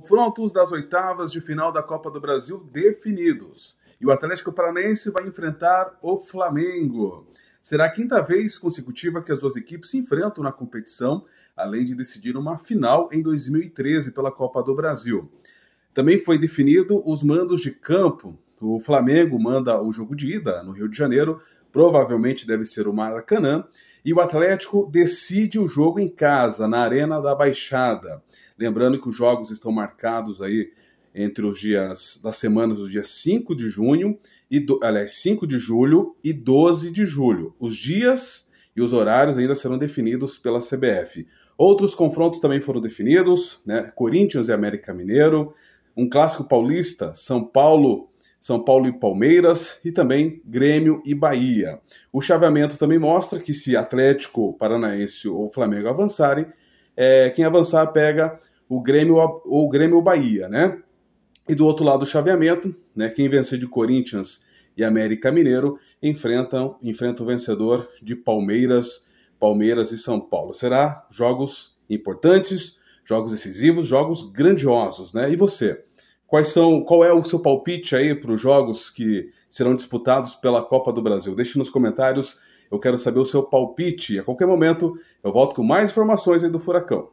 Confrontos das oitavas de final da Copa do Brasil definidos. E o Atlético Paranaense vai enfrentar o Flamengo. Será a quinta vez consecutiva que as duas equipes se enfrentam na competição, além de decidir uma final em 2013 pela Copa do Brasil. Também foi definido os mandos de campo. O Flamengo manda o jogo de ida no Rio de Janeiro, provavelmente deve ser o Maracanã, e o Atlético decide o jogo em casa, na Arena da Baixada. Lembrando que os jogos estão marcados aí entre os dias das semanas do dia 5 de junho e do, aliás, 5 de julho e 12 de julho. Os dias e os horários ainda serão definidos pela CBF. Outros confrontos também foram definidos, né? Corinthians e América Mineiro, um clássico paulista, São Paulo são Paulo e Palmeiras e também Grêmio e Bahia. O chaveamento também mostra que se Atlético Paranaense ou Flamengo avançarem, é, quem avançar pega o Grêmio ou o Grêmio Bahia, né? E do outro lado do chaveamento, né, quem vencer de Corinthians e América Mineiro enfrentam enfrenta o vencedor de Palmeiras, Palmeiras e São Paulo. Será jogos importantes, jogos decisivos, jogos grandiosos, né? E você? Quais são, qual é o seu palpite aí para os jogos que serão disputados pela Copa do Brasil? Deixe nos comentários, eu quero saber o seu palpite. A qualquer momento eu volto com mais informações aí do Furacão.